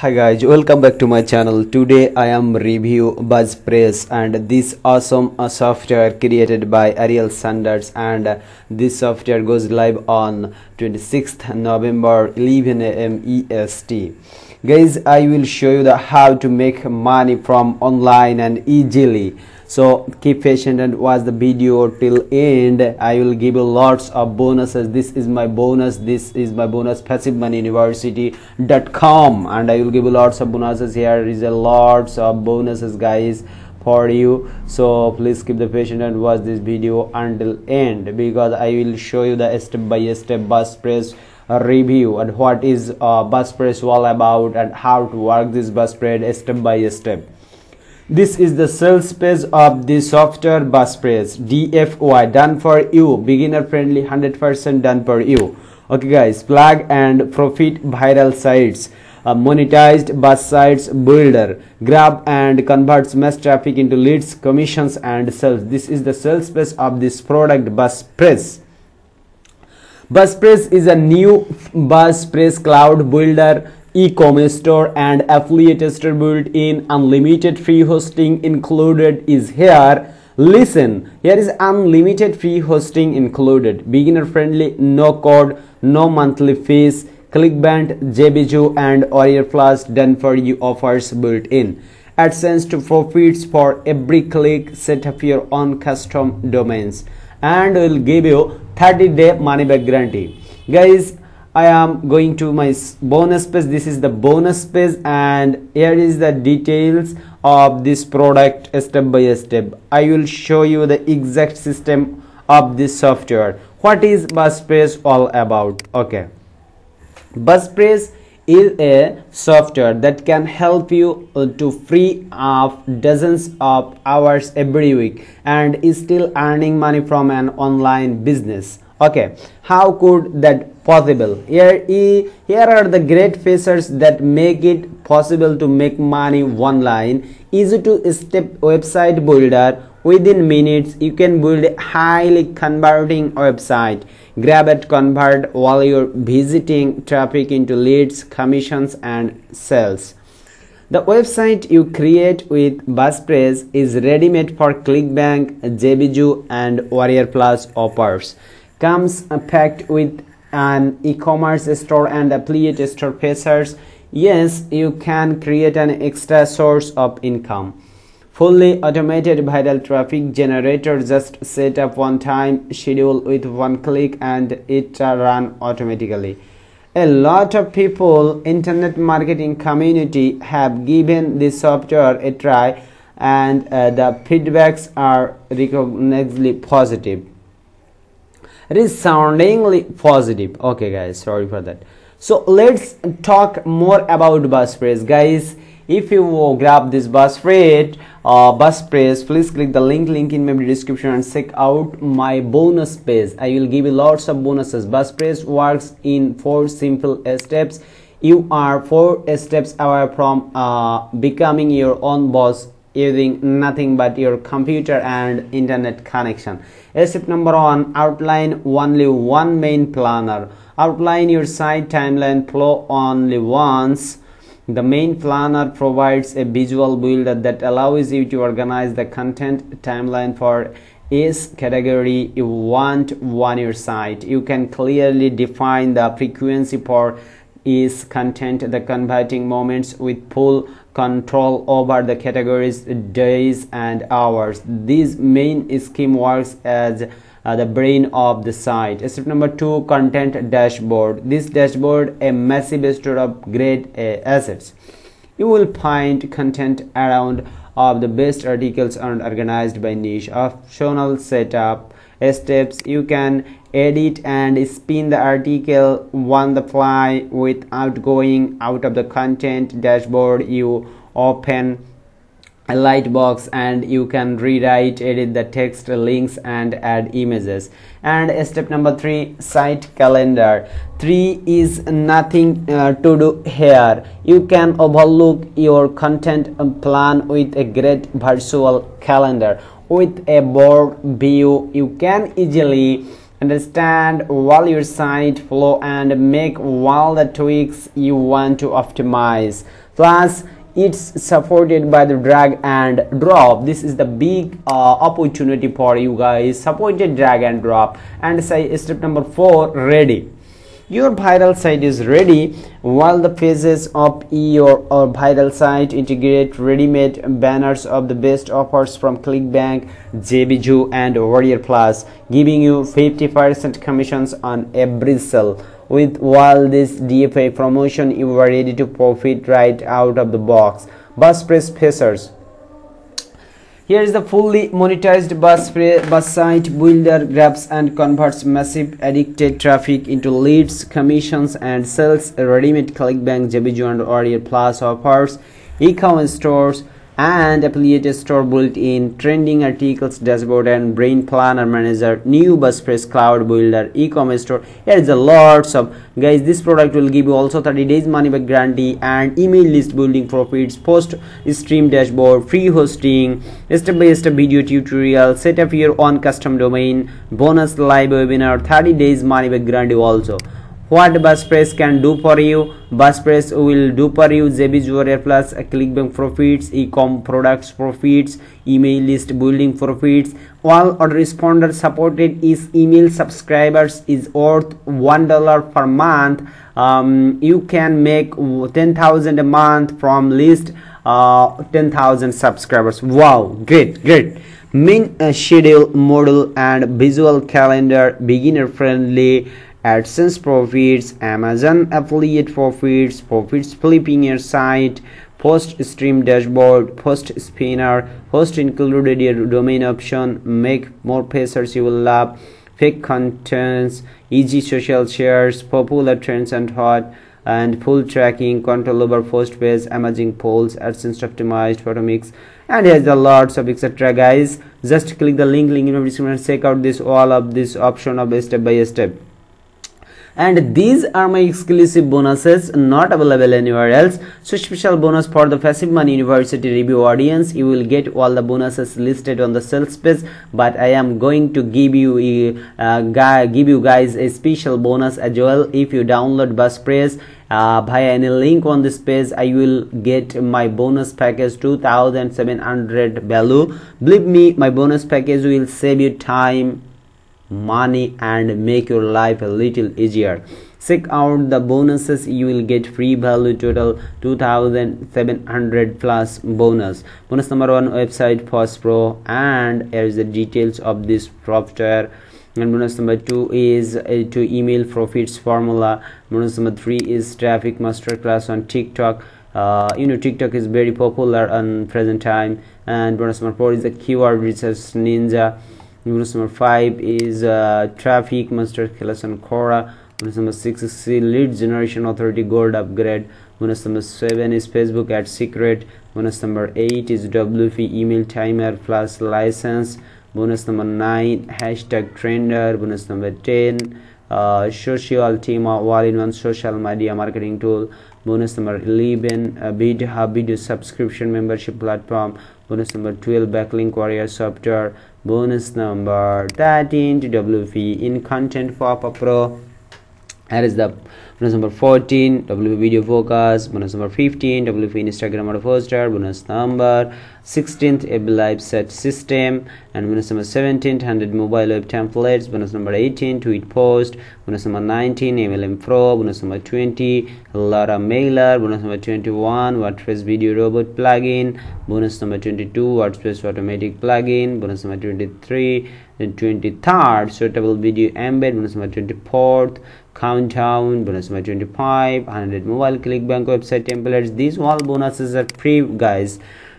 hi guys welcome back to my channel today i am review buzzpress and this awesome uh, software created by ariel sanders and uh, this software goes live on 26th november 11 am est guys i will show you the how to make money from online and easily so keep patient and watch the video till end i will give you lots of bonuses this is my bonus this is my bonus passivemoniuniversity.com and i will give you lots of bonuses here is a lots of bonuses guys for you so please keep the patient and watch this video until end because i will show you the step by step bus press review and what is uh, bus press all about and how to work this bus spread step by step this is the sales page of the software bus press dfy done for you beginner friendly 100% done for you okay guys plug and profit viral sites monetized bus sites builder grab and converts mass traffic into leads commissions and sales this is the sales page of this product bus press Buspress is a new Buspress cloud builder, e-commerce store and affiliate built in unlimited free hosting included is here. Listen, here is unlimited free hosting included, beginner friendly, no code, no monthly fees, Clickbank, JBJU and warrior Plus done for you offers built in. AdSense to profits for every click, set up your own custom domains and will give you 30 day money back guarantee guys I am going to my bonus page this is the bonus page and here is the details of this product step by step I will show you the exact system of this software what is BuzzPress all about okay BuzzPress is a software that can help you uh, to free up dozens of hours every week and is still earning money from an online business okay how could that possible here here are the great features that make it possible to make money online easy to step website builder within minutes you can build a highly converting website grab it, convert while you're visiting traffic into leads commissions and sales the website you create with BuzzPress is ready-made for ClickBank, JBJu, and Warrior Plus offers. Comes packed with an e-commerce store and affiliate store features. Yes, you can create an extra source of income. Fully automated viral traffic generator just set up one time schedule with one click and it run automatically. A lot of people internet marketing community have given this software a try and uh, the feedbacks are recognizably positive. It is soundingly positive. Okay guys, sorry for that. So let's talk more about Buzzsprout guys if you grab this bus freight uh, bus press please click the link link in my description and check out my bonus page i will give you lots of bonuses bus press works in four simple steps you are four steps away from uh, becoming your own boss using nothing but your computer and internet connection. Step number one, outline only one main planner. Outline your site timeline flow only once the main planner provides a visual builder that allows you to organize the content timeline for each category you want on your site. You can clearly define the frequency for is content the converting moments with full control over the categories days and hours this main scheme works as uh, the brain of the site step number two content dashboard this dashboard a massive store of great uh, assets you will find content around of the best articles and organized by niche optional setup steps you can edit and spin the article on the fly without going out of the content dashboard you open light box and you can rewrite edit the text links and add images and step number three site calendar three is nothing uh, to do here you can overlook your content plan with a great virtual calendar with a board view you can easily understand while your site flow and make all the tweaks you want to optimize plus it's supported by the drag and drop this is the big uh, opportunity for you guys supported drag and drop and say step number four ready your viral site is ready while the phases of your or uh, viral site integrate ready-made banners of the best offers from clickbank jbju and warrior plus giving you 50 percent commissions on every sale with while this DFA promotion you were ready to profit right out of the box. Bus press pacers. Here is the fully monetized bus, bus site builder grabs and converts massive addicted traffic into leads, commissions, and sells ready-made clickbank, JBJ, and Audio Plus offers, e-commerce stores, and affiliate store built-in trending articles dashboard and brain planner manager new buspress cloud builder e-commerce store there's a lots of guys this product will give you also 30 days money back guarantee and email list building profits post stream dashboard free hosting step-by-step -step video tutorial set up your own custom domain bonus live webinar 30 days money back guarantee also what press can do for you press will do for you JB's Warrior Plus Clickbank profits ecom products profits email list building profits all autoresponder supported is email subscribers is worth one dollar per month um, you can make 10,000 a month from list uh, 10,000 subscribers wow great great Main uh, schedule model and visual calendar beginner friendly AdSense profits, Amazon affiliate profits, profits flipping your site, Post stream dashboard, post spinner, host included your domain option, make more pacers you will love, fake contents, easy social shares, popular trends and hot, and full tracking, control over post page, amazing polls, AdSense optimized, photo mix, and has the lots of etc. Guys, just click the link, link in the description, check out this all of this option of step by step and these are my exclusive bonuses not available anywhere else so special bonus for the passive money university review audience you will get all the bonuses listed on the sales page but i am going to give you a uh, give you guys a special bonus as well if you download buzzpress uh, via any link on this page i will get my bonus package 2700 value believe me my bonus package will save you time money and make your life a little easier check out the bonuses you will get free value total 2700 plus bonus bonus number one website first pro and here's the details of this software and bonus number two is uh, to email profits formula bonus number three is traffic masterclass on tiktok uh, you know tiktok is very popular on present time and bonus number four is the keyword research ninja Bonus number 5 is uh, traffic, master class and Cora. Bonus number 6 is lead generation authority gold upgrade. Bonus number 7 is Facebook ad secret. Bonus number 8 is WP email timer plus license. Bonus number 9 hashtag trender. Bonus number 10 uh, social team uh, all-in-one social media marketing tool bonus number 11 uh, bid video subscription membership platform bonus number 12 backlink warrior software bonus number 13 wp in content for up pro That is the bonus number 14 wp video focus bonus number 15 wp instagram first poster bonus number 16th able search system and bonus number 17 100 mobile web templates bonus number 18 tweet post bonus number 19 mlm pro bonus number 20 lara mailer bonus number 21 wordpress video robot plugin bonus number 22 wordpress automatic plugin bonus number 23 then 23rd suitable video embed bonus number 24th countdown bonus number 25 100 mobile clickbank website templates these all bonuses are free guys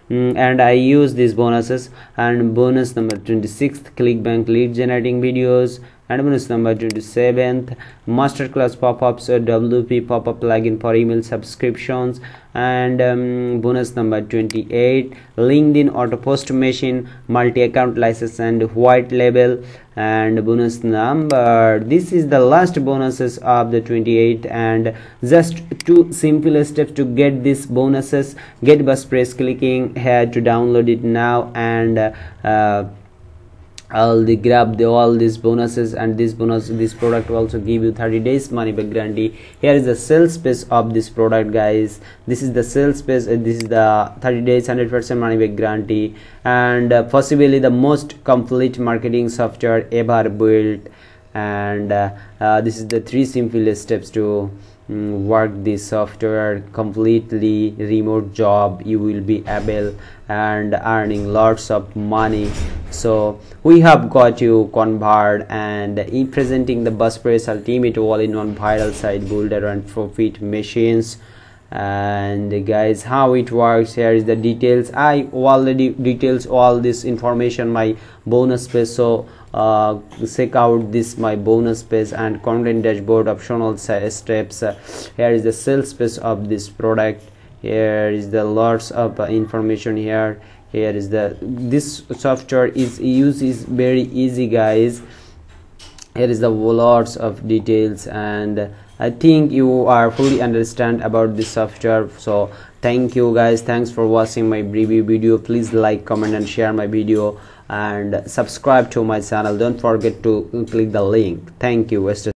Mm, and I use these bonuses and bonus number 26 clickbank lead generating videos bonus number 27th masterclass pop-ups WP pop-up plugin for email subscriptions and um, bonus number 28 LinkedIn auto post machine multi-account license and white label and bonus number this is the last bonuses of the 28 and just two simple steps to get these bonuses get bus press clicking here to download it now and uh, uh, all the grab the all these bonuses and this bonus this product also give you 30 days money back guarantee here is the sales space of this product guys this is the sales space uh, this is the 30 days 100 percent money back guarantee and uh, possibly the most complete marketing software ever built and uh, uh this is the three simplest steps to Mm, work this software completely remote job you will be able and earning lots of money so we have got you convert and in presenting the bus press ultimate all-in-one viral site builder and profit machines and guys how it works here is the details i already details all this information my bonus page so uh, check out this my bonus page and content dashboard optional steps here is the sales page of this product here is the lots of uh, information here here is the this software is use is very easy guys here is the lots of details and i think you are fully understand about this software so thank you guys thanks for watching my review video please like comment and share my video and subscribe to my channel don't forget to click the link thank you